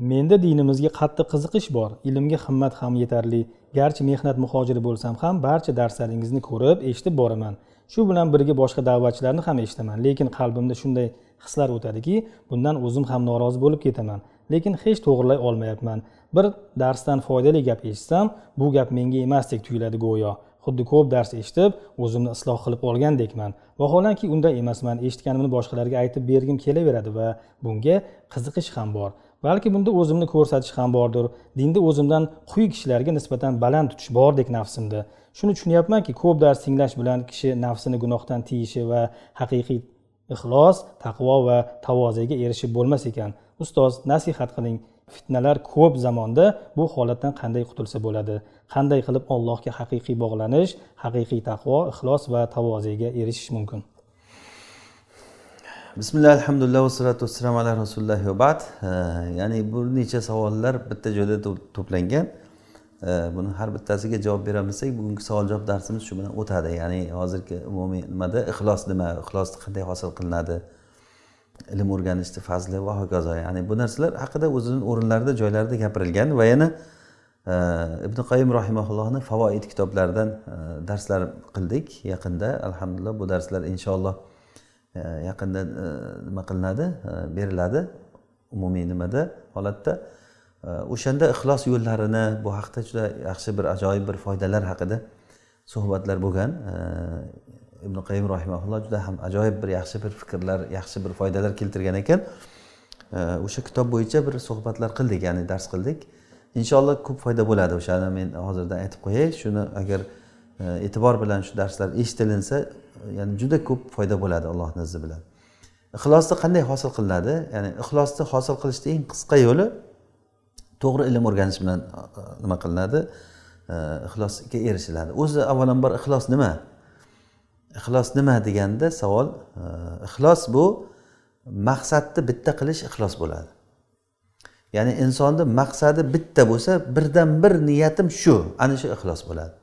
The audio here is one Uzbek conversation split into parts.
menda dinimizga qattiq qiziqish bor ilmga himmat ham yetarli garchi mehnat muhojiri bo'lsam ham barcha darslaringizni ko'rib eshitib boraman shu bilan birga boshqa da'vatchilarni ham eshitaman lekin qalbimda shunday hislar o'tadiki bundan o'zim ham norozi bo'lib ketaman lekin hech to'g'rilay olmayapman bir darsdan foydali gap eshitsam bu gap menga emasdek tuyuladi go'yo xuddi ko'p dars eshitib o'zimni isloh qilib olgandekman vaholanki unday emasman eshitganimni boshqalarga aytib bergim kelaveradi va bunga qiziqish ham bor balki bunda o'zimni ko'rsatish ham bordir dinda o'zimdan quyi kishilarga nisbatan baland tutish bordek nafsimda shuni tushunyapmanki ko'p dars tinglash bilan kishi nafsini gunohdan tiyishi va haqiqiy ixlos taqvo va tavoziga erishib bo'lmas ekan ustoz nasihat qiling fitnalar ko'p zamonda bu holatdan qanday qutulsa bo'ladi qanday qilib allohga haqiqiy bog'lanish haqiqiy taqvo ixlos va tavoziga erishish mumkin bismillah alhamdulillah vassalatu vassalam ala rasulillahi va bad ya'ni bir necha savollar bitta joyda to'plangan buni har bittasiga javob beramiz bugungi savol javob darsimiz shu bilan o'tadi ya'ni hozirgi umumiy nimada ixlos nima ixlosni qanday hosil qilinadi ilm o'rganishni fazli va hokazo ya'ni bu narsalar haqida o'zini o'rinlarida joylarida gapirilgan va yana ibn qayim rahimaullohni favoid kitoblaridan darslar qildik yaqinda alhamdulillah bu darslar inshaalloh yaqinda e, nima qilinadi e, beriladi umumiy nimada holatda e, o'shanda ixlos yo'llarini bu haqida juda yaxshi bir ajoyib bir foydalar haqida suhbatlar bo'lgan ibn qayim rahimaulloh juda ham ajoyib bir yaxshi bir fikrlar yaxshi bir foydalar keltirgan ekan o'sha kitob bo'yicha bir suhbatlar qildik ya'ni dars qildik inshaalloh ko'p foyda bo'ladi o'shani men hozirdan aytib qo'yay shuni agar E, e'tibor bilan shu darslar eshitilinsa ya'ni juda ko'p foyda bo'ladi allohni izi bilan ixlosni qanday hosil qilinadi ya'ni ixlosni hosil qilishni eng qisqa yo'li to'g'ri ilm o'rganish bilan e, nima qilinadi e, ixlosga erishiladi o'zi avvalambor ixlos nima ixlos nima deganda savol ixlos bu maqsadni bitta qilish ixlos bo'ladi ya'ni insonni maqsadi bitta bo'lsa birdan bir niyatim shu ana shu ixlos bo'ladi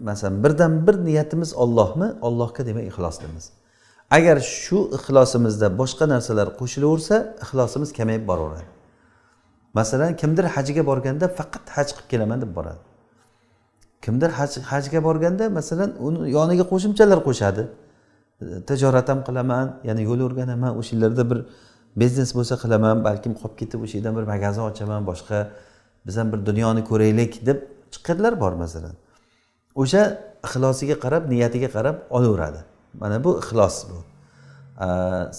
masalan birdan bir niyatimiz ollohmi ollohga demak ixlos deymiz agar shu ixlosimizda boshqa narsalar qo'shilaversa ixlosimiz kamayib boraveradi masalan kimdir hajga borganda faqat haj qilib kelaman deb boradi kimdir haj hajga borganda masalan uni yoniga qo'shimchalar qo'shadi tijorat ham qilaman ya'ni yo'l o'rganaman o'sha yerlarda bir biznes bo'lsa qilaman balkim qolib ketib o'sha yerdan bir magazin ochaman boshqa biz ham bir dunyoni ko'raylik deb chiqqanlar bor masalan o'sha ixlosiga qarab niyatiga qarab olaveradi mana bu ixlos bu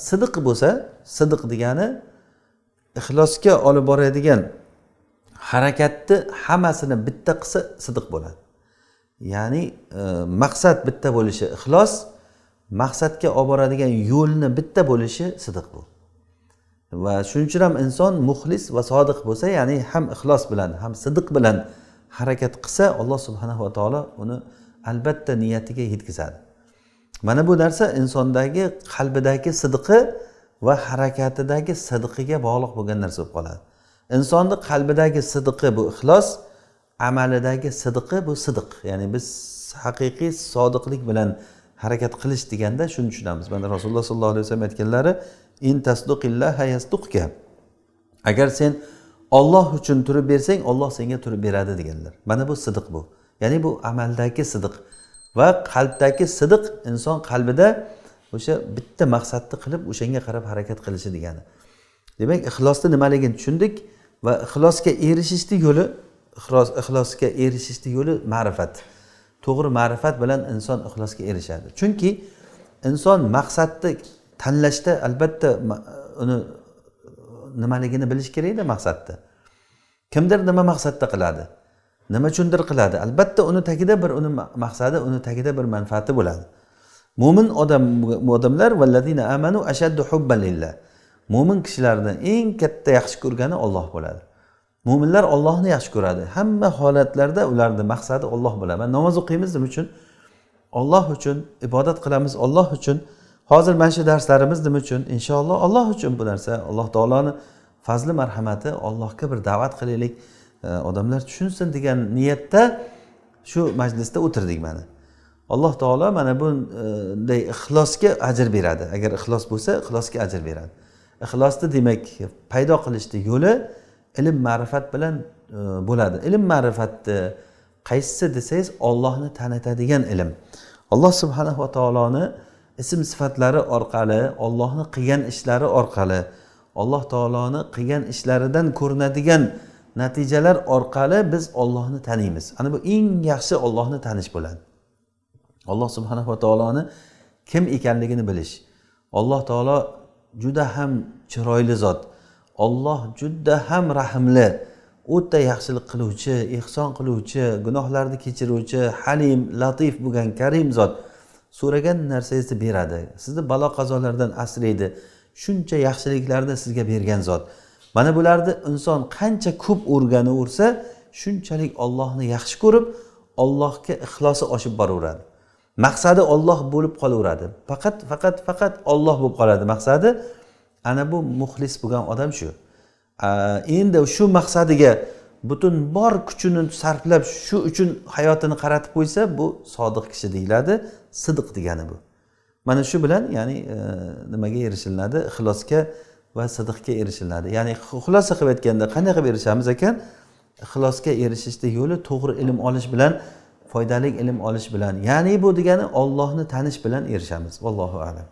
sidiq bo'lsa sidiq degani ixlosga olib boradigan harakatni hammasini bitta qilsa sidiq bo'ladi ya'ni e, maqsad bitta bo'lishi ixlos maqsadga olib boradigan yo'lni bitta bo'lishi sidiq bu va shuning uchun ham inson muxlis va sodiq bo'lsa ya'ni ham ixlos bilan ham sidiq bilan harakat qilsa alloh subhanava taolo uni albatta niyatiga yetkazadi mana bu narsa insondagi qalbidagi sidqi va harakatidagi sidqiga bog'liq bo'lgan narsa bo'lib qoladi insonni qalbidagi sidqi bu ixlos amalidagi sidqi bu sidq ya'ni biz haqiqiy sodiqlik bilan harakat qilish deganda shuni tushunamiz mana rasululloh sollallohu alayhi vasallam aytganlari in tasduqillaha yasduqka agar sen olloh uchun turib bersang olloh senga turib beradi deganlar mana bu sidiq bu ya'ni bu amaldagi sidiq va qalbdagi sidiq inson qalbida o'sha bitta maqsadni qilib o'shanga qarab harakat qilishi degani demak ixlosni nimaligini tushundik va ixlosga erishishni yo'li ixlos ixlosga erishishni yo'li ma'rifat to'g'ri ma'rifat bilan inson ixlosga erishadi chunki inson maqsadni tanlashda albatta uni nimaligini bilish kerakda maqsadni kimdir nima maqsadda qiladi nima uchundir qiladi albatta uni tagida bir uni maqsadi uni tagida bir manfaati bo'ladi mo'min odam odamlar amanu ashaddu hubbalillah mo'min kishilarni eng katta yaxshi ko'rgani olloh bo'ladi mo'minlar ollohni yaxshi ko'radi hamma holatlarda ularni maqsadi olloh bilan namoz o'qiymiz nima uchun olloh uchun ibodat qilamiz olloh uchun hozir mana shu darslarimiz nima uchun inshaalloh alloh uchun bu narsa alloh taoloni fazli marhamati allohga bir da'vat qilaylik odamlar tushunsin degan niyatda shu majlisda o'tirdik mana alloh taolo mana bunday ixlosga ajr beradi agar ixlos bo'lsa ixlosga ajr beradi ixlosni demak paydo qilishni yo'li ilm ma'rifat bilan e, bo'ladi ilm ma'rifatni qaysisi desangiz ollohni tanitadigan ilm alloh subhanava taoloni ism sifatlari orqali ollohni qilgan ishlari orqali alloh taoloni qilgan ishlaridan ko'rinadigan natijalar orqali biz ollohni taniymiz ana bu eng yaxshi ollohni tanish bo'ladi alloh subhanava taoloni kim ekanligini bilish alloh taolo juda ham chiroyli zot olloh juda ham rahmli o'ta yaxshilik qiluvchi ehson qiluvchi gunohlarni kechiruvchi halim latif bo'lgan karim zot so'ragan narsangizni beradi sizni balo qazolardan asraydi shuncha yaxshiliklarni sizga bergan zot mana bularni inson qancha ko'p o'rganaversa shunchalik ollohni yaxshi ko'rib ollohga ixlosi oshib boraveradi maqsadi olloh bo'lib qolaveradi faqat faqat faqat olloh bo'lib qoladi maqsadi ana bu muxlis bo'lgan odam shu endi shu maqsadiga butun bor kuchini sarflab shu uchun hayotini qaratib qo'ysa bu sodiq kishi deyiladi sidiq degani bu mana shu bilan ya'ni e, nimaga erishiladi ixlosga va sidiqga erishiladi ya'ni xulosa qilib aytganda qanday qilib erishamiz ekan ixlosga erishishni yo'li to'g'ri ilm olish bilan foydali ilm olish bilan ya'ni bu degani ollohni tanish bilan erishamiz vallohu alam